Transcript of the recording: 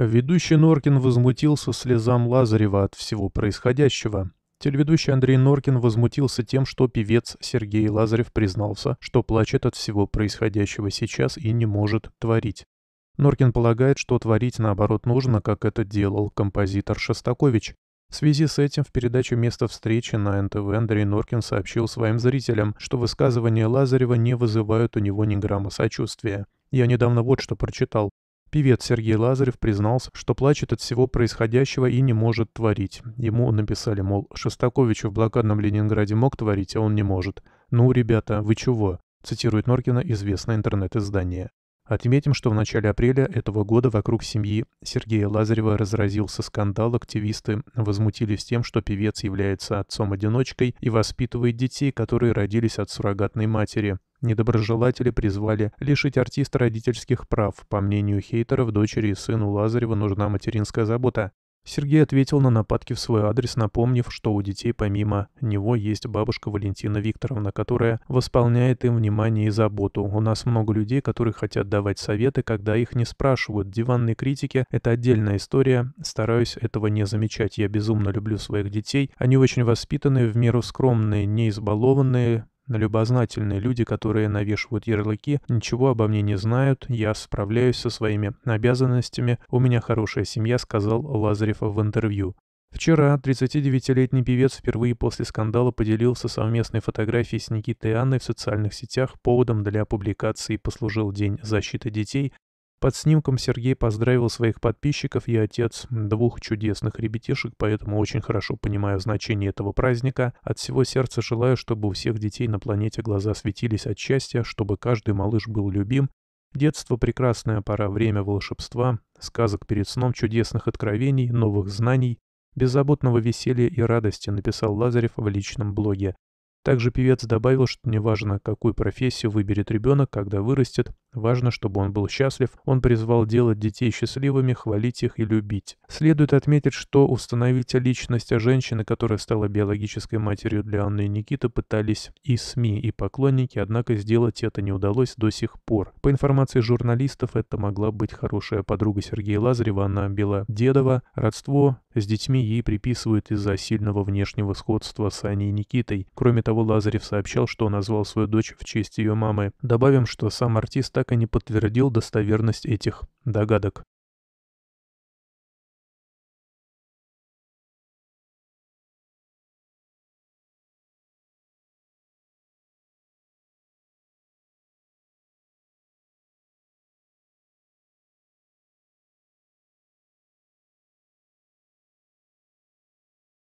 Ведущий Норкин возмутился слезам Лазарева от всего происходящего. Телеведущий Андрей Норкин возмутился тем, что певец Сергей Лазарев признался, что плачет от всего происходящего сейчас и не может творить. Норкин полагает, что творить наоборот нужно, как это делал композитор Шостакович. В связи с этим в передаче «Место встречи» на НТВ Андрей Норкин сообщил своим зрителям, что высказывания Лазарева не вызывают у него ни грамма сочувствия. Я недавно вот что прочитал. Певец Сергей Лазарев признался, что плачет от всего происходящего и не может творить. Ему написали, мол, Шостаковичу в блокадном Ленинграде мог творить, а он не может. «Ну, ребята, вы чего?» – цитирует Норкина известное интернет-издание. Отметим, что в начале апреля этого года вокруг семьи Сергея Лазарева разразился скандал. Активисты возмутились тем, что певец является отцом-одиночкой и воспитывает детей, которые родились от суррогатной матери. Недоброжелатели призвали лишить артиста родительских прав. По мнению хейтеров, дочери и сыну Лазарева нужна материнская забота. Сергей ответил на нападки в свой адрес, напомнив, что у детей помимо него есть бабушка Валентина Викторовна, которая восполняет им внимание и заботу. У нас много людей, которые хотят давать советы, когда их не спрашивают. Диванные критики – это отдельная история. Стараюсь этого не замечать. Я безумно люблю своих детей. Они очень воспитанные, в меру скромные, не избалованные, но любознательные люди, которые навешивают ярлыки, ничего обо мне не знают, я справляюсь со своими обязанностями, у меня хорошая семья», — сказал Лазарев в интервью. Вчера 39-летний певец впервые после скандала поделился совместной фотографией с Никитой Анной в социальных сетях. Поводом для публикации послужил День защиты детей, под снимком Сергей поздравил своих подписчиков, и отец двух чудесных ребятишек, поэтому очень хорошо понимаю значение этого праздника. От всего сердца желаю, чтобы у всех детей на планете глаза светились от счастья, чтобы каждый малыш был любим. Детство — прекрасная пора, время волшебства, сказок перед сном, чудесных откровений, новых знаний, беззаботного веселья и радости, написал Лазарев в личном блоге. Также певец добавил, что неважно, какую профессию выберет ребенок, когда вырастет, Важно, чтобы он был счастлив, он призвал делать детей счастливыми, хвалить их и любить. Следует отметить, что установить личность женщины, которая стала биологической матерью для Анны и Никиты, пытались и СМИ, и поклонники, однако сделать это не удалось до сих пор. По информации журналистов, это могла быть хорошая подруга Сергея Лазарева, Анна Белодедова. Родство с детьми ей приписывают из-за сильного внешнего сходства с Аней и Никитой. Кроме того, Лазарев сообщал, что назвал свою дочь в честь ее мамы. Добавим, что сам артист так и не подтвердил достоверность этих догадок.